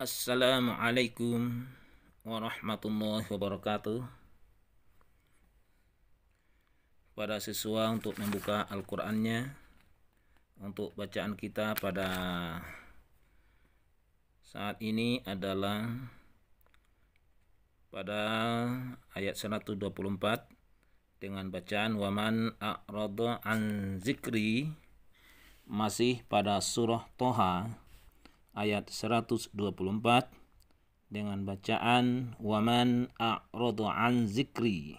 Assalamualaikum warahmatullahi wabarakatuh Pada siswa untuk membuka Al-Qurannya Untuk bacaan kita pada saat ini adalah Pada ayat 124 Dengan bacaan Waman a'radu an zikri Masih pada surah Toha ayat 124 dengan bacaan waman a'radu an zikri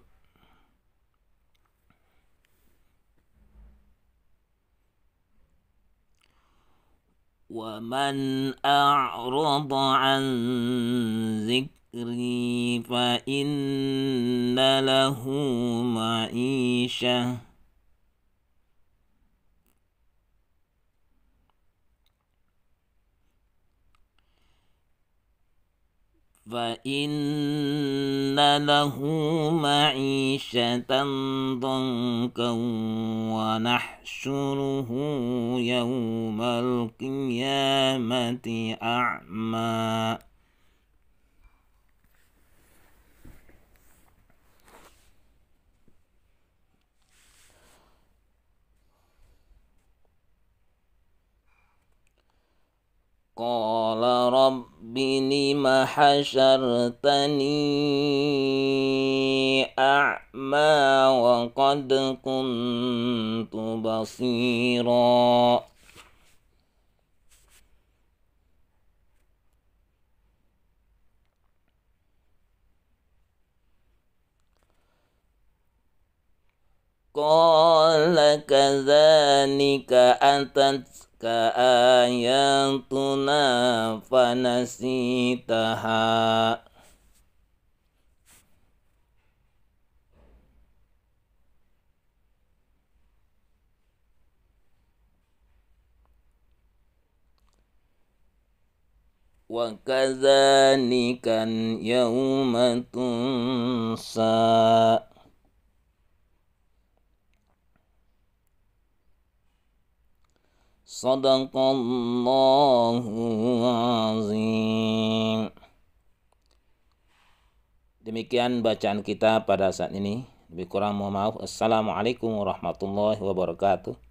ومن أعرض عن ذكري فإن له معيشة فإن له معيشة ضنكا ونحشره يوم القيامة أعمى قال رب ربي لم حشرتني أعمى وقد كنت بصيرا قال كذلك أتت tilka ayatuna fanasitaha wa kadzanikan yaumatun sa' صدق الله العظيم Demikian bacaan kita pada saat ini. Lebih kurang mohon maaf. Assalamualaikum warahmatullahi wabarakatuh.